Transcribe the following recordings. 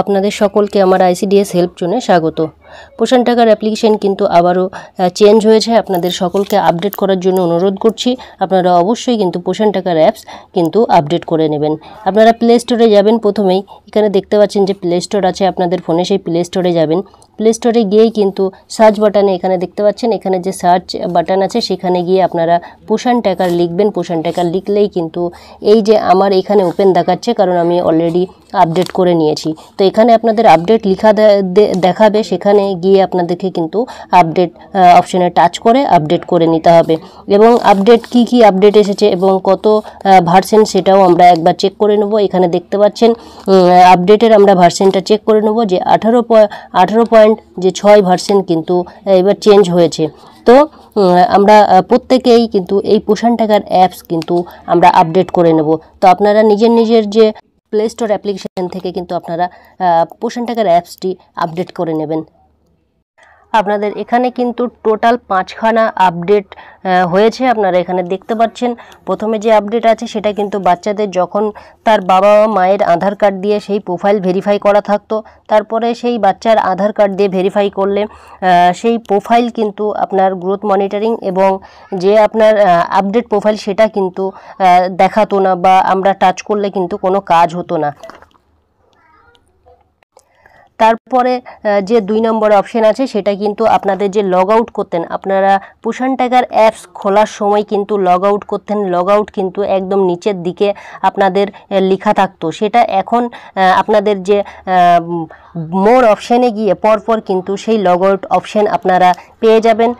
আপনাদের সকলকে আমার আইসিডিএস হেল্প জোনে স্বাগত পোষণ টাকার অ্যাপ্লিকেশান কিন্তু আবারও চেঞ্জ হয়েছে আপনাদের সকলকে আপডেট করার জন্য অনুরোধ করছি আপনারা অবশ্যই কিন্তু পোষণ টাকার অ্যাপস কিন্তু আপডেট করে নেবেন আপনারা প্লে স্টোরে যাবেন প্রথমেই এখানে দেখতে পাচ্ছেন যে প্লে স্টোর আছে আপনাদের ফোনে সেই প্লে স্টোরে যাবেন প্লে স্টোরে গিয়েই কিন্তু সার্চ বাটনে এখানে দেখতে পাচ্ছেন এখানে যে সার্চ বাটন আছে সেখানে গিয়ে আপনারা পোষণ টাকার লিখবেন পোষণ টাকার লিখলেই কিন্তু এই যে আমার এখানে ওপেন দেখাচ্ছে কারণ আমি অলরেডি আপডেট করে নিয়েছি তো এখানে আপনাদের আপডেট লিখা দেখাবে সেখানে এখানে গিয়ে আপনাদেরকে কিন্তু আপডেট অপশনে টাচ করে আপডেট করে নিতে হবে এবং আপডেট কি কি আপডেট এসেছে এবং কত ভার্সেন সেটাও আমরা একবার চেক করে নেব এখানে দেখতে পাচ্ছেন আপডেটের আমরা ভার্সেনটা চেক করে নেব যে আঠারো আঠারো পয়েন্ট যে ছয় ভার্সেন কিন্তু এবার চেঞ্জ হয়েছে তো আমরা প্রত্যেকেই কিন্তু এই পোষণ টাকার অ্যাপস কিন্তু আমরা আপডেট করে নেব তো আপনারা নিজের নিজের যে প্লে স্টোর অ্যাপ্লিকেশান থেকে কিন্তু আপনারা পোষণ টাকার অ্যাপসটি আপডেট করে নেবেন আপনাদের এখানে কিন্তু টোটাল পাঁচখানা আপডেট হয়েছে আপনারা এখানে দেখতে পাচ্ছেন প্রথমে যে আপডেট আছে সেটা কিন্তু বাচ্চাদের যখন তার বাবা বা মায়ের আধার কার্ড দিয়ে সেই প্রোফাইল ভেরিফাই করা থাকতো তারপরে সেই বাচ্চার আধার কার্ড দিয়ে ভেরিফাই করলে সেই প্রোফাইল কিন্তু আপনার গ্রোথ মনিটরিং এবং যে আপনার আপডেট প্রোফাইল সেটা কিন্তু দেখাতো না বা আমরা টাচ করলে কিন্তু কোনো কাজ হতো না তারপরে যে দুই নম্বর অপশান আছে সেটা কিন্তু আপনাদের যে লগ আউট করতেন আপনারা পুষান টাকার অ্যাপস খোলার সময় কিন্তু লগ আউট করতেন লগ আউট কিন্তু একদম নিচের দিকে আপনাদের লেখা থাকতো সেটা এখন আপনাদের যে মোর অপশানে গিয়ে পরপর কিন্তু সেই লগ আউট অপশান আপনারা পেয়ে যাবেন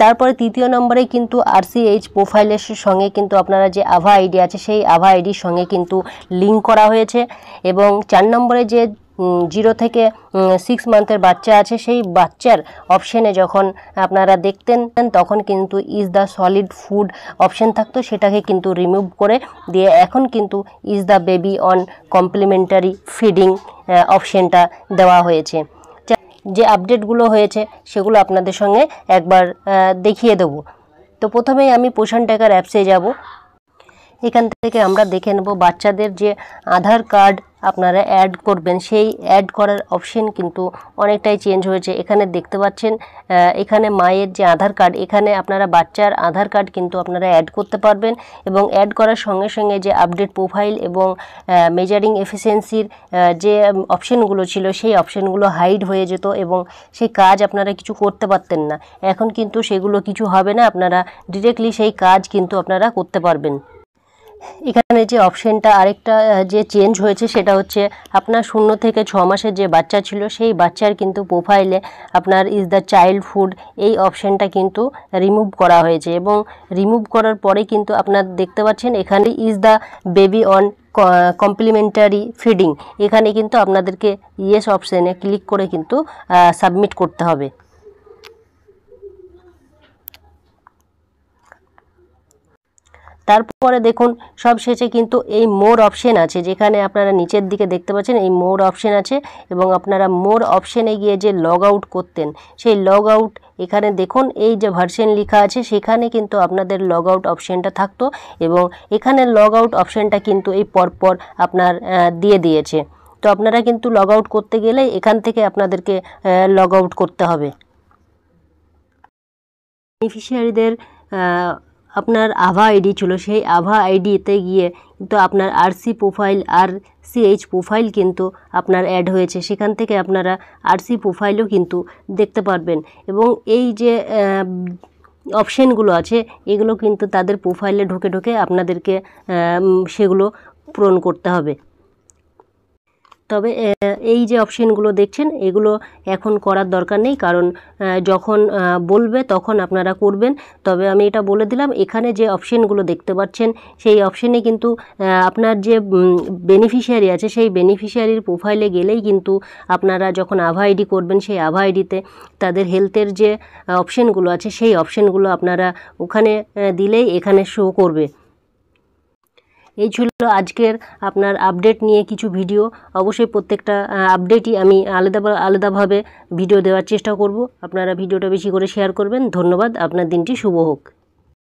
তারপরে তৃতীয় নম্বরে কিন্তু আরসিএইচ প্রোফাইলের সঙ্গে কিন্তু আপনারা যে আভা আইডি আছে সেই আভা আইডির সঙ্গে কিন্তু লিঙ্ক করা হয়েছে এবং চার নম্বরে যে জিরো থেকে সিক্স মান্থের বাচ্চা আছে সেই বাচ্চার অপশানে যখন আপনারা দেখতেন তখন কিন্তু is the solid food option থাকতো সেটাকে কিন্তু রিমুভ করে দিয়ে এখন কিন্তু is the baby on complementary feeding অপশানটা দেওয়া হয়েছে যে আপডেটগুলো হয়েছে সেগুলো আপনাদের সঙ্গে একবার দেখিয়ে দেব তো প্রথমেই আমি পোষণ টাকার অ্যাপসে যাব এখান থেকে আমরা দেখে নেব বাচ্চাদের যে আধার কার্ড আপনারা অ্যাড করবেন সেই অ্যাড করার অপশন কিন্তু অনেকটাই চেঞ্জ হয়েছে এখানে দেখতে পাচ্ছেন এখানে মায়ের যে আধার কার্ড এখানে আপনারা বাচ্চার আধার কার্ড কিন্তু আপনারা অ্যাড করতে পারবেন এবং অ্যাড করার সঙ্গে সঙ্গে যে আপডেট প্রোফাইল এবং মেজারিং এফিসিয়েন্সির যে অপশনগুলো ছিল সেই অপশনগুলো হাইড হয়ে যেত এবং সেই কাজ আপনারা কিছু করতে পারতেন না এখন কিন্তু সেগুলো কিছু হবে না আপনারা ডিরেক্টলি সেই কাজ কিন্তু আপনারা করতে পারবেন এখানে যে অপশনটা আরেকটা যে চেঞ্জ হয়েছে সেটা হচ্ছে আপনার শূন্য থেকে ছ মাসের যে বাচ্চা ছিল সেই বাচ্চার কিন্তু প্রোফাইলে আপনার ইজ দ্য চাইল্ড ফুড এই অপশনটা কিন্তু রিমুভ করা হয়েছে এবং রিমুভ করার পরে কিন্তু আপনার দেখতে পাচ্ছেন এখানে is the baby on complementary feeding এখানে কিন্তু আপনাদেরকে ইয়েস অপশানে ক্লিক করে কিন্তু সাবমিট করতে হবে তারপরে দেখুন সব শেষে কিন্তু এই মোর অপশন আছে যেখানে আপনারা নিচের দিকে দেখতে পাচ্ছেন এই মোর অপশন আছে এবং আপনারা মোর অপশনে গিয়ে যে লগ আউট করতেন সেই লগ আউট এখানে দেখুন এই যে ভার্সেন লেখা আছে সেখানে কিন্তু আপনাদের লগ আউট অপশানটা থাকতো এবং এখানে লগ আউট অপশানটা কিন্তু এই পরপর আপনার দিয়ে দিয়েছে তো আপনারা কিন্তু লগ আউট করতে গেলে এখান থেকে আপনাদেরকে লগ আউট করতে হবে বেনিফিশিয়ারিদের আপনার আভা আইডি ছিল সেই আভা আইডিতে গিয়ে কিন্তু আপনার আরসি প্রোফাইল আর সিএইচ প্রোফাইল কিন্তু আপনার অ্যাড হয়েছে সেখান থেকে আপনারা আরসি প্রোফাইলও কিন্তু দেখতে পারবেন এবং এই যে অপশানগুলো আছে এগুলো কিন্তু তাদের প্রোফাইলে ঢুকে ঢুকে আপনাদেরকে সেগুলো পূরণ করতে হবে তবে এই যে অপশানগুলো দেখছেন এগুলো এখন করার দরকার নেই কারণ যখন বলবে তখন আপনারা করবেন তবে আমি এটা বলে দিলাম এখানে যে অপশানগুলো দেখতে পাচ্ছেন সেই অপশানে কিন্তু আপনার যে বেনিফিশিয়ারি আছে সেই বেনিফিশিয়ারির প্রোফাইলে গেলেই কিন্তু আপনারা যখন আভা আইডি করবেন সেই আভা আইডিতে তাদের হেলথের যে অপশানগুলো আছে সেই অপশানগুলো আপনারা ওখানে দিলেই এখানে শো করবে এই ছিল আজকের আপনার আপডেট নিয়ে কিছু ভিডিও অবশ্যই প্রত্যেকটা আপডেটই আমি আলাদা আলাদাভাবে ভিডিও দেওয়ার চেষ্টা করব আপনারা ভিডিওটা বেশি করে শেয়ার করবেন ধন্যবাদ আপনার দিনটি শুভ হোক